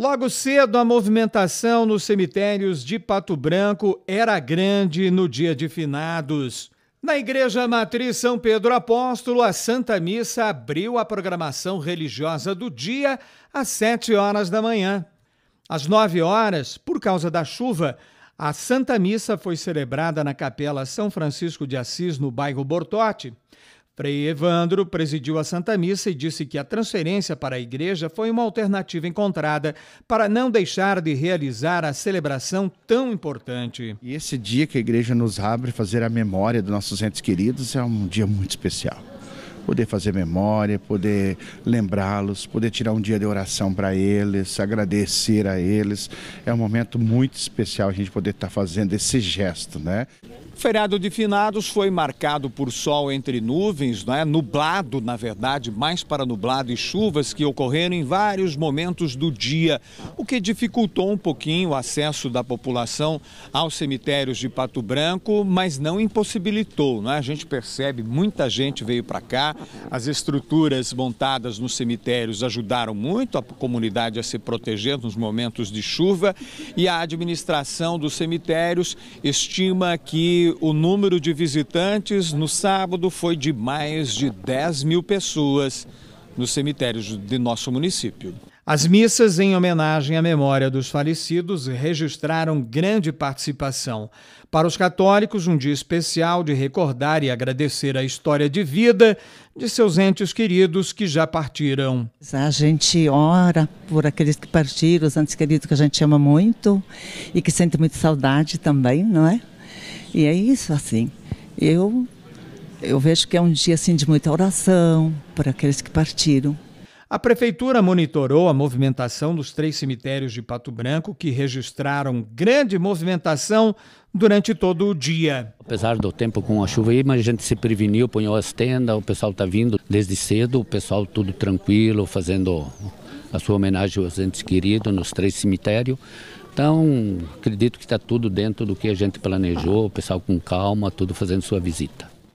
Logo cedo, a movimentação nos cemitérios de Pato Branco era grande no dia de finados. Na Igreja Matriz São Pedro Apóstolo, a Santa Missa abriu a programação religiosa do dia às sete horas da manhã. Às nove horas, por causa da chuva, a Santa Missa foi celebrada na Capela São Francisco de Assis, no bairro Bortote. Frei Evandro presidiu a Santa Missa e disse que a transferência para a igreja foi uma alternativa encontrada para não deixar de realizar a celebração tão importante. E esse dia que a igreja nos abre fazer a memória dos nossos entes queridos é um dia muito especial. Poder fazer memória, poder lembrá-los, poder tirar um dia de oração para eles, agradecer a eles. É um momento muito especial a gente poder estar fazendo esse gesto, né? Feriado de finados foi marcado por sol entre nuvens, né? nublado, na verdade, mais para nublado e chuvas que ocorreram em vários momentos do dia, o que dificultou um pouquinho o acesso da população aos cemitérios de Pato Branco, mas não impossibilitou. Né? A gente percebe, muita gente veio para cá, as estruturas montadas nos cemitérios ajudaram muito a comunidade a se proteger nos momentos de chuva e a administração dos cemitérios estima que o número de visitantes no sábado foi de mais de 10 mil pessoas nos cemitérios de nosso município. As missas em homenagem à memória dos falecidos registraram grande participação. Para os católicos, um dia especial de recordar e agradecer a história de vida de seus entes queridos que já partiram. A gente ora por aqueles que partiram, os entes queridos que a gente ama muito e que sente muito saudade também, não é? E é isso assim. Eu eu vejo que é um dia assim de muita oração para aqueles que partiram. A prefeitura monitorou a movimentação dos três cemitérios de Pato Branco, que registraram grande movimentação durante todo o dia. Apesar do tempo com a chuva aí, mas a gente se preveniu, punhou as tendas, o pessoal está vindo desde cedo, o pessoal tudo tranquilo, fazendo a sua homenagem aos entes queridos nos três cemitérios. Então, acredito que está tudo dentro do que a gente planejou, o pessoal com calma, tudo fazendo sua visita.